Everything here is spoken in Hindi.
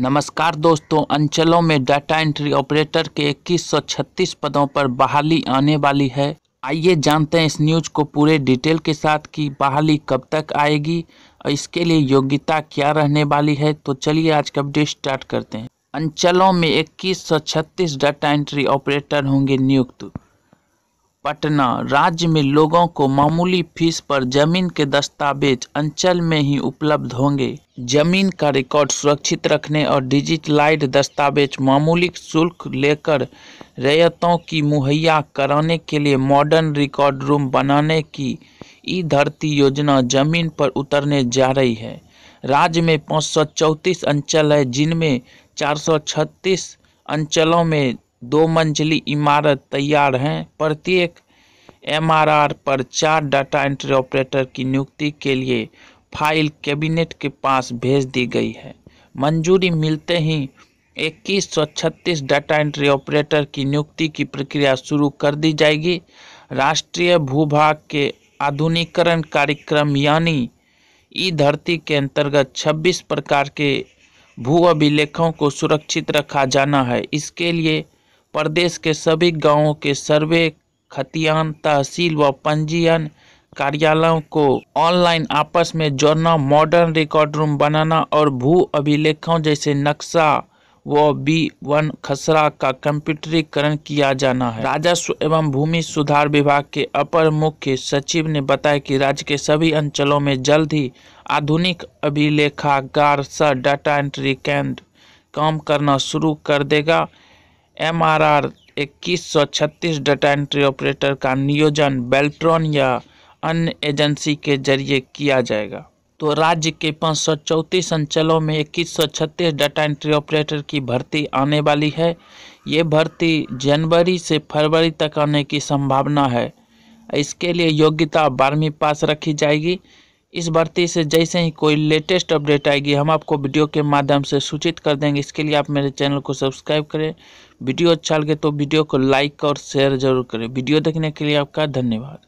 नमस्कार दोस्तों अंचलों में डाटा एंट्री ऑपरेटर के 2136 पदों पर बहाली आने वाली है आइए जानते हैं इस न्यूज को पूरे डिटेल के साथ कि बहाली कब तक आएगी और इसके लिए योग्यता क्या रहने वाली है तो चलिए आज का अपडेट स्टार्ट करते हैं अंचलों में 2136 डाटा एंट्री ऑपरेटर होंगे नियुक्त पटना राज्य में लोगों को मामूली फीस पर जमीन के दस्तावेज अंचल में ही उपलब्ध होंगे जमीन का रिकॉर्ड सुरक्षित रखने और डिजिटलाइज दस्तावेज मामूली शुल्क लेकर रैयतों की मुहैया कराने के लिए मॉडर्न रिकॉर्ड रूम बनाने की ई धरती योजना जमीन पर उतरने जा रही है राज्य में पाँच अंचल है जिनमें चार अंचलों में दो मंजिली इमारत तैयार हैं प्रत्येक एमआरआर पर चार डाटा एंट्री ऑपरेटर की नियुक्ति के लिए फाइल कैबिनेट के पास भेज दी गई है मंजूरी मिलते ही इक्कीस सौ छत्तीस डाटा एंट्री ऑपरेटर की नियुक्ति की प्रक्रिया शुरू कर दी जाएगी राष्ट्रीय भूभाग के आधुनिकरण कार्यक्रम यानी ई धरती के अंतर्गत 26 प्रकार के भू अभिलेखों को सुरक्षित रखा जाना है इसके लिए प्रदेश के सभी गांवों के सर्वे खतियान तहसील व पंजीयन कार्यालयों को ऑनलाइन आपस में जोड़ना मॉडर्न रिकॉर्ड रूम बनाना और भू अभिलेखों जैसे नक्शा व बी वन खसरा का कंप्यूटरीकरण किया जाना है राजस्व एवं भूमि सुधार विभाग के अपर मुख्य सचिव ने बताया कि राज्य के सभी अंचलों में जल्द ही आधुनिक अभिलेखागार स डाटा एंट्री केंद्र काम करना शुरू कर देगा एम 2136 डाटा एंट्री ऑपरेटर का नियोजन बेल्ट्रॉन या अन्य एजेंसी के जरिए किया जाएगा तो राज्य के पाँच सौ चौंतीस अंचलों में इक्कीस सौ छत्तीस डाटा एंट्री ऑपरेटर की भर्ती आने वाली है ये भर्ती जनवरी से फरवरी तक आने की संभावना है इसके लिए योग्यता बारहवीं पास रखी जाएगी इस भर्ती से जैसे ही कोई लेटेस्ट अपडेट आएगी हम आपको वीडियो के माध्यम से सूचित कर देंगे इसके लिए आप मेरे चैनल को सब्सक्राइब करें वीडियो अच्छा लगे तो वीडियो को लाइक और शेयर जरूर करें वीडियो देखने के लिए आपका धन्यवाद